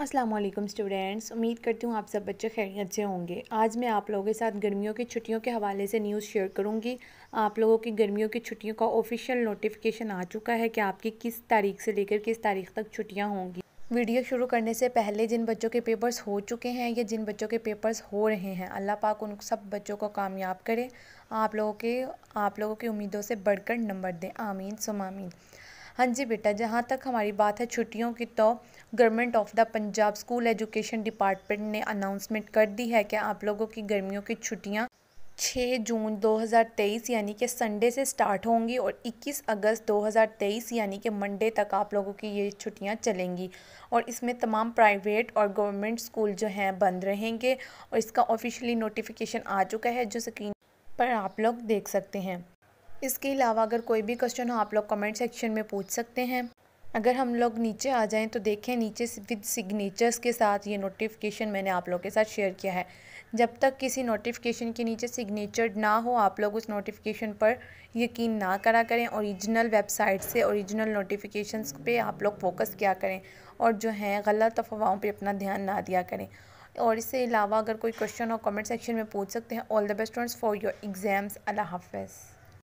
Aslam students उम्मीद करती हूँ आप सब बच्चे खैरियत से होंगे आज मैं आप लोगों के साथ गर्मियों की छुट्टियों के हवाले से न्यूज़ शेयर करूँगी आप लोगों की गर्मियों की छुट्टियों का ऑफिशियल नोटिफिकेशन आ चुका है कि आपकी किस तारीख से लेकर किस तारीख तक छुट्टियाँ होंगी वीडियो शुरू करने से पहले जिन बच्चों के पेपर्स हो चुके हैं या जिन बच्चों के पेपर्स हो रहे हैं अल्लाह पाक उन सब बच्चों को कामयाब करे आप लोगों के आप लोगों की उम्मीदों से बढ़कर नंबर दें आमीन सुमामीन हाँ जी बेटा जहाँ तक हमारी बात है छुट्टियों की तो government of the Punjab school education department ने अनाउंसमेंट कर दी है कि आप लोगों की गर्मियों की छुट्टियाँ 6 जून 2023 यानी कि संडे से स्टार्ट होंगी और 21 अगस्त 2023 यानी कि मंडे तक आप लोगों की ये छुट्टियां चलेंगी और इसमें तमाम प्राइवेट और गवर्नमेंट स्कूल जो हैं बंद रहेंगे और इसका ऑफिशियली नोटिफिकेशन आ चुका है जो स्क्रीन पर आप लोग देख सकते हैं इसके अलावा अगर कोई भी क्वेश्चन हो आप लोग कमेंट सेक्शन में पूछ सकते हैं अगर हम लोग नीचे आ जाएं तो देखें नीचे विद सिग्नेचर्स के साथ ये नोटिफिकेशन मैंने आप लोग के साथ शेयर किया है जब तक किसी नोटिफिकेशन के नीचे सिग्नेचर ना हो आप लोग उस नोटिफिकेशन पर यकीन ना करा करें ओरिजिनल वेबसाइट से ओरिजिनल नोटिफिकेशंस पे आप लोग फोकस किया करें और जो है गलत अफवाहों पे अपना ध्यान ना दिया करें और इससे अलावा अगर कोई क्वेश्चन हो कमेंट सेक्शन में पूछ सकते हैं all the best for your exams Allah half